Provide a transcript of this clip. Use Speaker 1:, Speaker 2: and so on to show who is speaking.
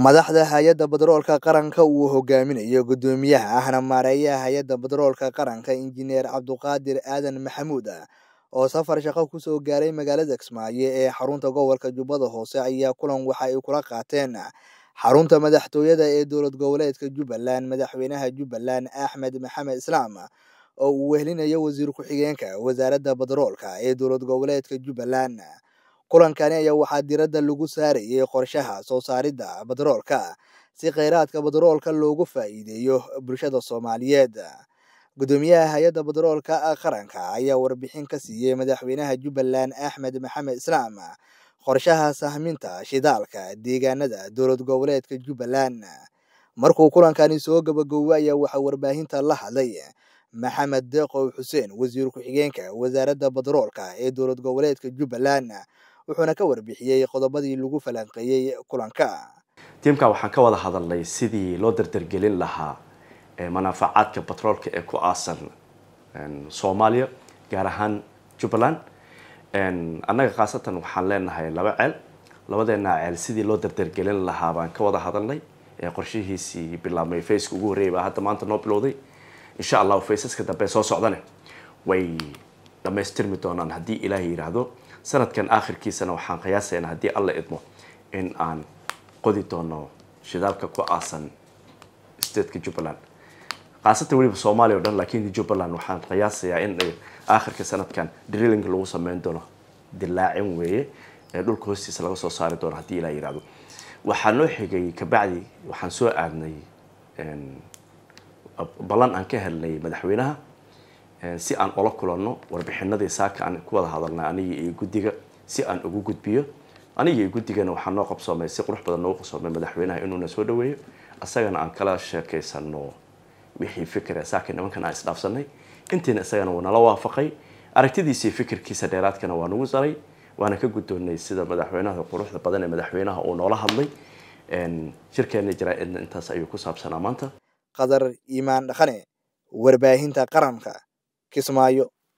Speaker 1: madaxda hay-adda batroolka qaranka uu hogaaminayo guddoomiyaha ahna maareeyaha hay-adda batroolka qaranka injineer cabduqaadir aadan maxamuud ah oo safar shaqo kusoo gaaray magaalada kismaayo ee xarunta gobolka jubbada hoose ayaa kulan waxa ay kula qaateen xarunta madaxtooyada ee dowlad goboleedka jubbaland madaxweynaha jubbaland axmed maxamed islaam oo uu wehelinayo wasiir ku-xigeenka wasaaradda batroolka ee dowlad goboleedka jubbaland kulankani ayaa waxaa diradda lagu saarayay qorshaha soo saaridda badroolka si kheyraadka badroolka loogu faa'iideeyo bulshada soomaaliyeed guddoomiyaha hay-adda badroolka qaranka ayaa warbixin ka siiyey madaxweynaha jubbaland axmed maxamed islaam qorshaha sahminta shidaalka deegaanada dowlad goboleedka jubbaland markuu kulankani soo gabagoway ayaa waxaa warbaahinta la hadlay maxamed deeqow xuseen wasiir ku-xigeenka wasaaradda badroolka ee dowlad goboleedka jubbaland wuxuuna ka warbixiyey qodobadii lagu falanqeeyey kulanka
Speaker 2: tiimka waxaan ka wada hadalnay sidii loo dardargelin lahaa eh, manafacaadka batroolka ee ku aasan soomaaliya gaar ahaan jubbaland annaga khaasatan waxaan leenahay laba ceel labadeenaa ceel sidii loo dardargelin lahaa baan ka wada hadalnay ee qorshihiisii bilaabmay faceka ugu horreeya baa hadda maanta noo bilowday insha allahu faysaska dambe soo socdane way dhamaystirmi doonaan haddii ilaahay yidhaahdo sanadkan aakhirkiisana waxaan qiyaasaynaa haddii alla idmo in aan qodi doono shidaalka ku aasan stateka jubbaland khaasatan weliba soomaaliya o dhan laakiin jubbaland waxaan qiyaasayaa in aakhirka sanadkan drilling lagu sameyn doono dilaacin weeye ee dhulka hoostiisa laga soo saari doono haddii ilaa yihahdo waxaa noo xigay kabacdi waxaan soo aadnay ballan aan ka helnay madaxweynaha Eh, si aan ula kulanno warbixinadii saaka aan ku wada hadalnay aniga iyo guddiga si aan ugu gudbiyo aniga iyo guddigana waxaa noo qabsoomay si qurux badan noogu qabsoomay madaxweynaha inuuna soo dhaweeyo isagana aan kala sheekaysano wixii fikira saaka nimankan aan isdhaafsanay intiina isagana wuu nala waafaqay aragtidiisii fikirkiisa dheeraadkana waa nagu saray waana ka guddoonay sida madaxweynaha quruxda badan ee madaxweynaha uu noola hadlay shirkeena jaraa intaas ayuu ku saabsanaa maanta
Speaker 1: qadar iimaan dhaqane warbaahinta qaranka Kismayo